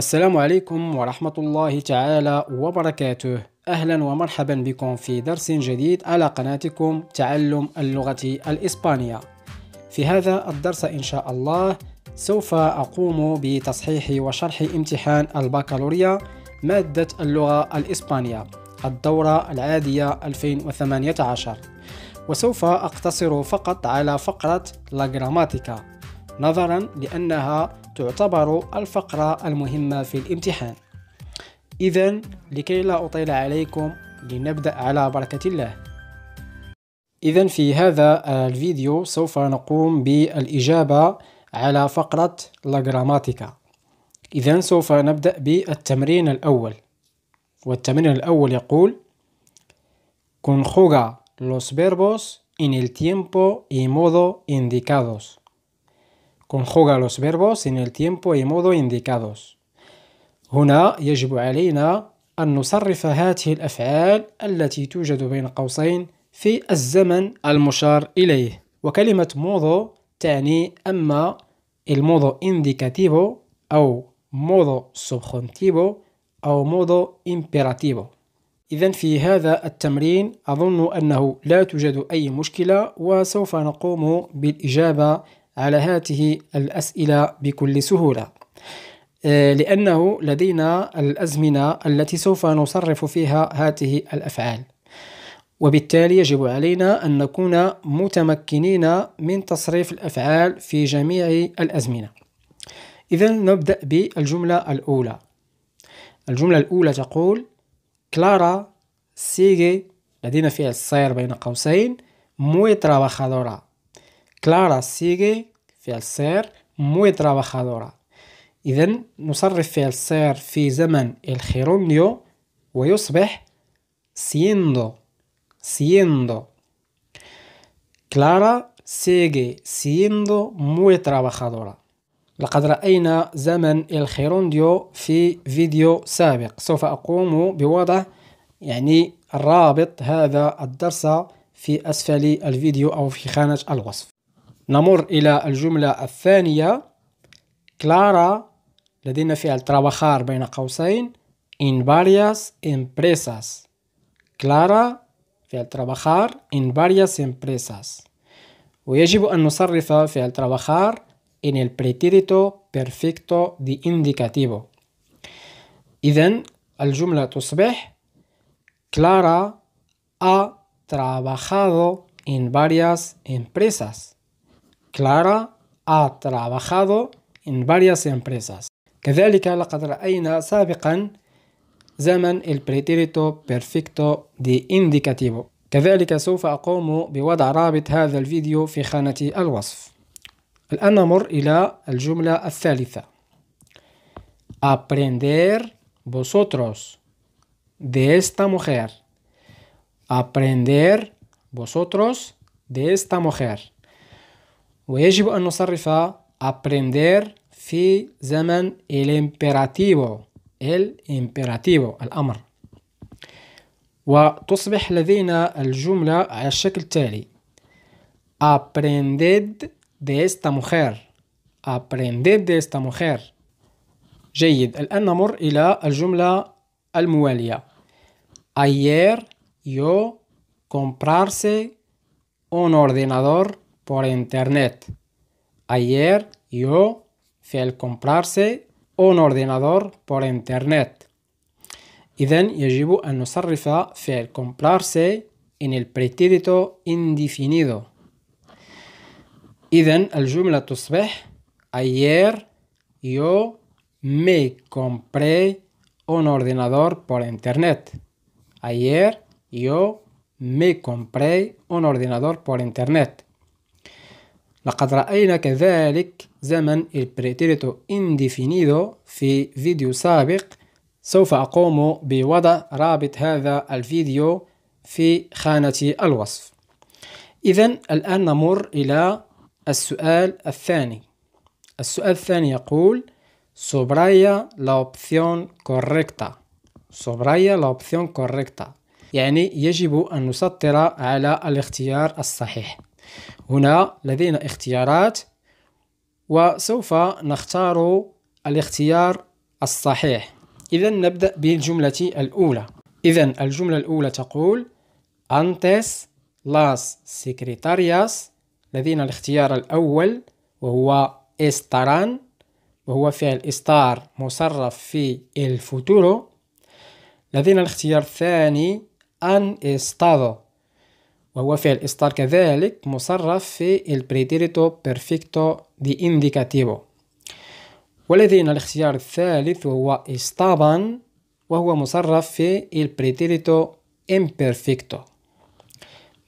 السلام عليكم ورحمة الله تعالى وبركاته أهلا ومرحبا بكم في درس جديد على قناتكم تعلم اللغة الإسبانية في هذا الدرس إن شاء الله سوف أقوم بتصحيح وشرح امتحان البكالوريا مادة اللغة الإسبانية الدورة العادية 2018 وسوف أقتصر فقط على فقرة لا جراماتيكا نظرا لأنها تعتبر الفقرة المهمة في الامتحان إذا لكي لا أطيل عليكم لنبدأ على بركة الله إذا في هذا الفيديو سوف نقوم بالإجابة على فقرة لغراماتيكا إذا سوف نبدأ بالتمرين الأول والتمرين الأول يقول Conjuga los verbos en el tiempo y modo indicados. Conjuga los verbos en el tiempo y modo indicados. هنا يجب علينا أن نصرف هذه الأفعال التي توجد بين قوسين في الزمن المشار إليه وكلمة modo تعني أما modo indicativo أو modo subjuntivo أو modo imperativo إذا في هذا التمرين أظن أنه لا توجد أي مشكلة وسوف نقوم بالإجابة على هذه الأسئلة بكل سهولة آه، لأنه لدينا الأزمنة التي سوف نصرف فيها هذه الأفعال وبالتالي يجب علينا أن نكون متمكنين من تصريف الأفعال في جميع الأزمنة إذا نبدأ بالجملة الأولى الجملة الأولى تقول كلارا سيغي لدينا فعل الصير بين قوسين موي تراباجادورا كلارا سيغي فعل سير muy trabajadora إذا نصرف فعل سير في زمن الخيرونديو ويصبح سيندو سيندو كلارا سيجي سيندو موي ترابخادورا لقد رأينا زمن الخيرونديو في فيديو سابق سوف أقوم بوضع يعني رابط هذا الدرس في أسفل الفيديو أو في خانة الوصف نمر إلى الجملة الثانية كلارا لدينا فعل trabajar بين قوسين in varias empresas كلارا فعل trabajar in varias empresas ويجب أن نصرف فعل trabajar en el pretérito perfecto de indicativo إذا الجملة تصبح Clara ha trabajado en varias empresas كلارا ha trabajado en varias empresas. كذلك لقد رأينا سابقا زمن البريتيريتو بيرفكتو دي إنديكاتيفو كذلك سوف أقوم بوضع رابط هذا الفيديو في خانة الوصف الآن نمر إلى الجملة الثالثة aprender vosotros de esta mujer aprender vosotros de esta mujer ويجب أن نصرف aprender في زمن الامبراتيفو الامبراتيفو الأمر وتصبح لدينا الجملة على الشكل التالي aprended de esta mujer aprended de esta mujer جيد الآن نمر إلى الجملة الموالية ayer yo comprarse un ordenador por internet. Ayer yo fui a comprarse un ordenador por internet. إذا يجب أن نصرف فعل comprarse en el pretérito indefinido. al jumla تصبح ayer yo me compré un ordenador por internet. Ayer yo me compré un ordenador por internet. لقد رأينا كذلك زمن البريتيريتو انديفينيدو في فيديو سابق سوف أقوم بوضع رابط هذا الفيديو في خانة الوصف إذا الآن نمر إلى السؤال الثاني السؤال الثاني يقول سوبرايا لا اوبسيون كوريكتا سوبرايا لا اوبسيون كوريكتا يعني يجب أن نسطر على الاختيار الصحيح هنا لدينا اختيارات وسوف نختار الاختيار الصحيح إذا نبدأ بالجملة الأولى إذا الجملة الأولى تقول antes las secretarias لدينا الاختيار الأول وهو estarán وهو فعل استار مصرف في الفوتورو لدينا الاختيار الثاني أن estado وهو فعل إصدار كذلك مصرف في البريديريتو بيرفيكتو دي إنديكاتيفو ولدينا الاختيار الثالث وهو إستابان وهو مصرف في البريديريتو إمبيرفيكتو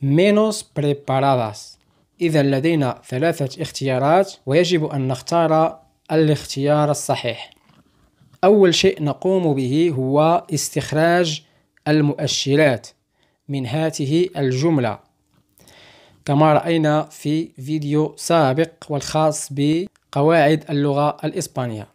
menos بريباراداس إذا لدينا ثلاثة اختيارات ويجب أن نختار الاختيار الصحيح أول شيء نقوم به هو استخراج المؤشرات من هاته الجملة كما رأينا في فيديو سابق والخاص بقواعد اللغة الإسبانية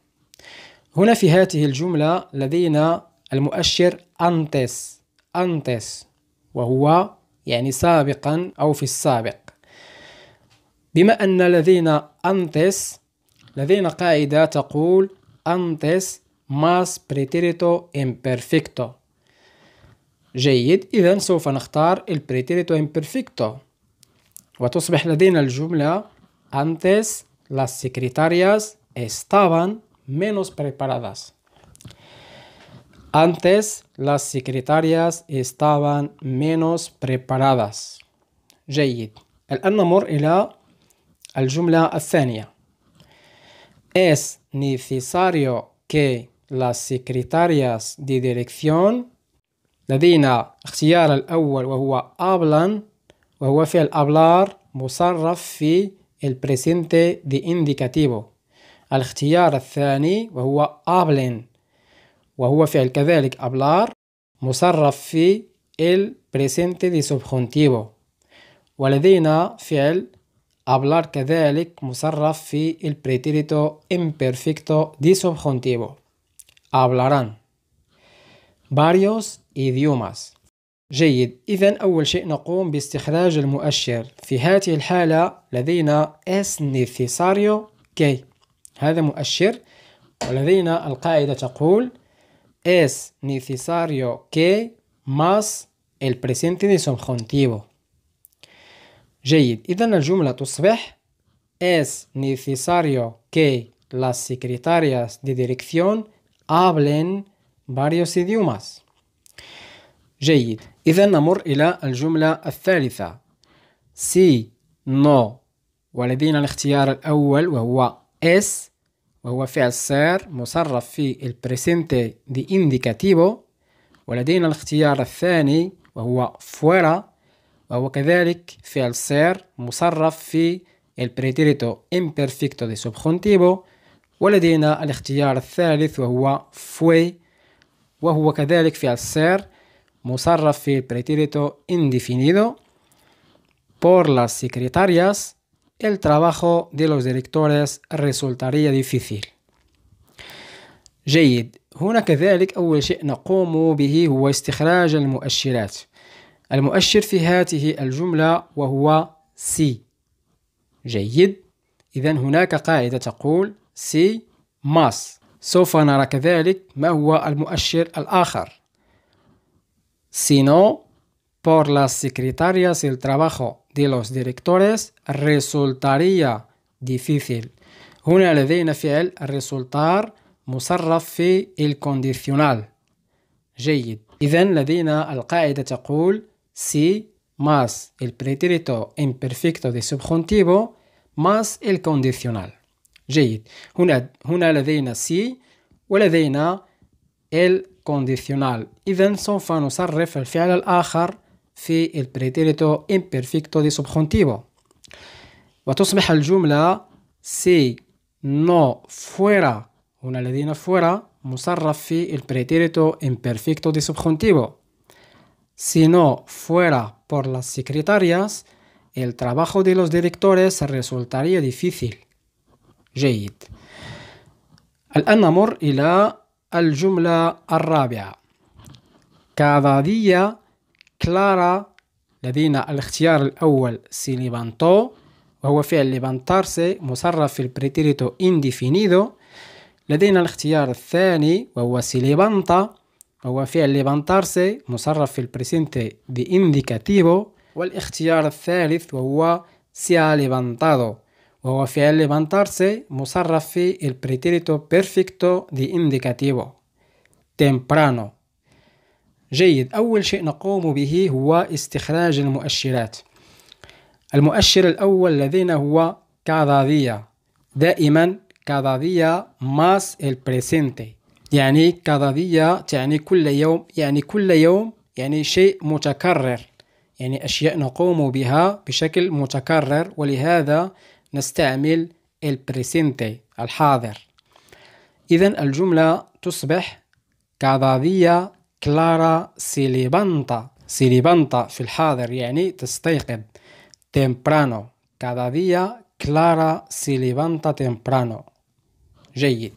هنا في هذه الجملة لدينا المؤشر أنتس أنتس وهو يعني سابقا أو في السابق بما أن لدينا أنتس لدينا قاعدة تقول أنتس ماس بريتيريتو imperfecto جيد إذا سوف el pretérito imperfecto وتصبح لدينا الجملة antes las secretarias estaban menos preparadas antes las secretarias estaban menos preparadas جيد الآن نمر إلى الجملة الثانية es necesario que las secretarias de dirección لدينا اختيار الأول وهو أبلان وهو فعل أبلار مصرف في البريسنتي دي إنديكاتيفو الاختيار الثاني وهو أبلن وهو فعل كذلك أبلار مصرف في البريسنتي دي سبخونتيفو ولدينا فعل أبلار كذلك مصرف في البريتيريتو إمبرفكتو دي سبخونتيفو أبلاران varios idiomas جيد إذا أول شيء نقوم باستخراج المؤشر في هذه الحالة لدينا es necesario que هذا مؤشر ولدينا القاعدة تقول necesario que más el presente de subjuntivo جيد إذا الجملة تصبح es necesario que las secretarias de dirección hablen varios idiomas جيد إذا نمر إلى الجملة الثالثة سي نو ولدينا الاختيار الأول وهو اس وهو فعل سير مصرف في البريسنتي دي انديكاتيفو ولدينا الاختيار الثاني وهو فورا وهو كذلك فعل سير مصرف في البريتيريتو إمبرفيكتو دي سبخونتيفو ولدينا الاختيار الثالث وهو فوي وهو كذلك فعل سير مصرف في pretérito indefinido por las secretarias, el trabajo de los directores resultaría difícil. جيد هنا كذلك أول شيء نقوم به هو استخراج المؤشرات المؤشر في هذه الجملة وهو سي جيد إذا هناك قاعدة تقول سي ماس سوف نرى كذلك ما هو المؤشر الآخر sino por las secretarias el trabajo de los directores resultaría difícil. ¿Una? لدينا فعل resultar condicional. في condicional? جيد إذا al القاعدة تقول si más el pretérito imperfecto de subjuntivo más el condicional جيد ¿Una? هنا لدينا si ولدينا el condicional y el سوف al الفعل fi el pretérito imperfecto de subjuntivo وتصبح الجملة si no fuera una no fuera مصرف el pretérito imperfecto de subjuntivo si no fuera por las secretarias el trabajo de los directores resultaría difícil جيد الآن نمر إلى الجملة الرابعة كاداديا كلارا لدينا الاختيار الأول سيليبانتو وهو فعل لبانتارسي مصرف في البريتيريتو انديفينيدو لدينا الاختيار الثاني وهو سيليبانتا وهو فعل لبانتارسي مصرف في البريسنتي دي انديكاتيفو والاختيار الثالث وهو سي وهو فعل levantarse مصرف في البريتيريتو بيرفكتو دي indicativo temprano جيد أول شيء نقوم به هو استخراج المؤشرات المؤشر الأول لدينا هو cada día دائما cada día más el presente يعني cada día تعني كل يوم يعني كل يوم يعني شيء متكرر يعني أشياء نقوم بها بشكل متكرر ولهذا نستعمل البريسنتي الحاضر إذا الجملة تصبح كظاظية كلارا سيليبانتا سيليبانتا في الحاضر يعني تستيقظ تمبرانو كظاظية كلارا سيليبانتا تمبرانو جيد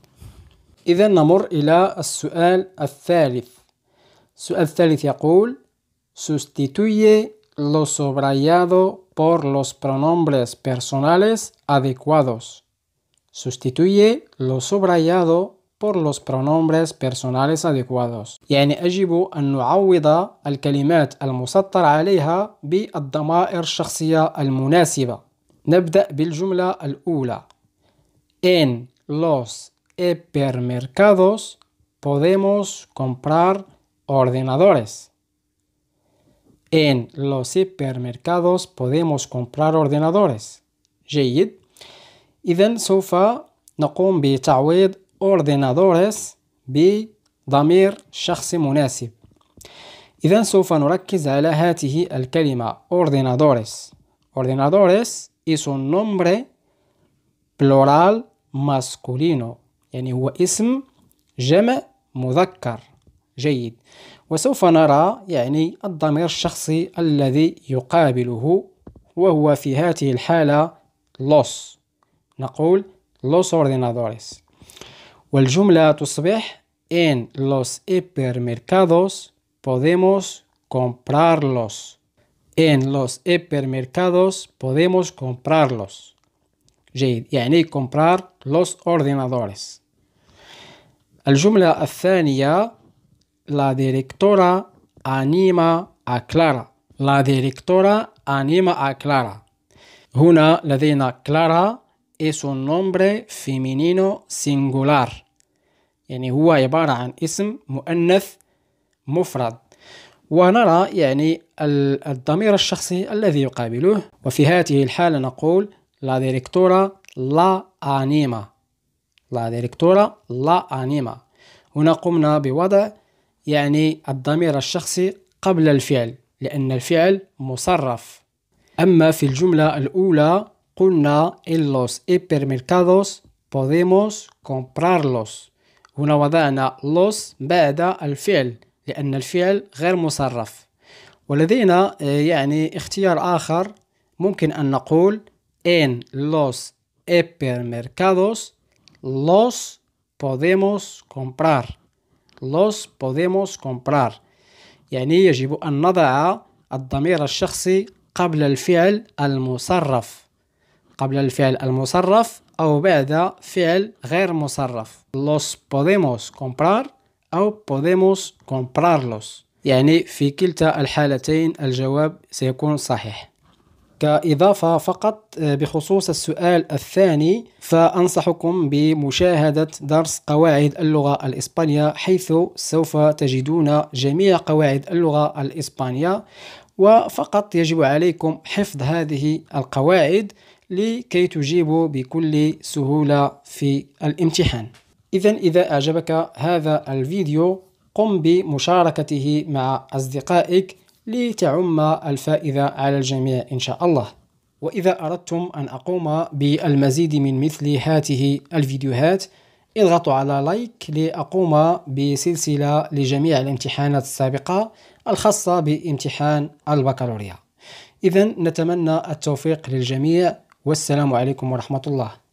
إذا نمر إلى السؤال الثالث السؤال الثالث يقول sustituye lo sobrayado por los pronombres personales adecuados. Sustituye lo subrayado por los pronombres personales adecuados يعني أجب أن نعوض الكلمات المسطر عليها بالضمائر الشخصية المناسبة نبدأ بالجملة الأولى En los hipermercados podemos comprar ordenadores en los supermercados podemos comprar ordenadores. جيد. إذا سوف نقوم بتعويض la بضمير شخص مناسب. إذا سوف نركز على هذه الكلمة ordenadores. Ordenadores es un nombre plural masculino يعني هو اسم جمع مذكر جيد وسوف نرى يعني الضمير الشخصي الذي يقابله وهو في هذه الحالة los نقول los ordenadores والجملة تصبح en los hipermercados podemos comprarlos en los hipermercados podemos comprarlos جيد يعني comprar los ordenadores الجملة الثانية La directora anima a Clara. La directora anima a Clara. هنا لدينا كلارا es un nombre femenino singular يعني هو عبارة عن اسم مؤنث مفرد ونرى يعني الضمير الشخصي الذي يقابله وفي هذه الحالة نقول لا ديريكتورا لا أنيما لا ديريكتورا لا أنيما هنا قمنا بوضع يعني الضمير الشخصي قبل الفعل لأن الفعل مصرف أما في الجملة الأولى قلنا en los hipermercados podemos comprarlos هنا وضعنا los بعد الفعل لأن الفعل غير مصرف ولدينا آه، يعني اختيار آخر ممكن أن نقول en los hipermercados los podemos comprar los podemos comprar يعني يجب أن نضع الضمير الشخصي قبل الفعل المصرف قبل الفعل المصرف أو بعد فعل غير مصرف los podemos comprar أو podemos comprarlos يعني في كلتا الحالتين الجواب سيكون صحيح كإضافة فقط آه، بخصوص السؤال الثاني فأنصحكم بمشاهدة درس قواعد اللغة الإسبانية حيث سوف تجدون جميع قواعد اللغة الإسبانية وفقط يجب عليكم حفظ هذه القواعد لكي تجيبوا بكل سهولة في الامتحان إذا إذا أعجبك هذا الفيديو قم بمشاركته مع أصدقائك لتعم الفائدة على الجميع إن شاء الله وإذا أردتم أن أقوم بالمزيد من مثل هاته الفيديوهات اضغطوا على لايك لأقوم بسلسلة لجميع الامتحانات السابقة الخاصة بامتحان البكالوريا إذا نتمنى التوفيق للجميع والسلام عليكم ورحمة الله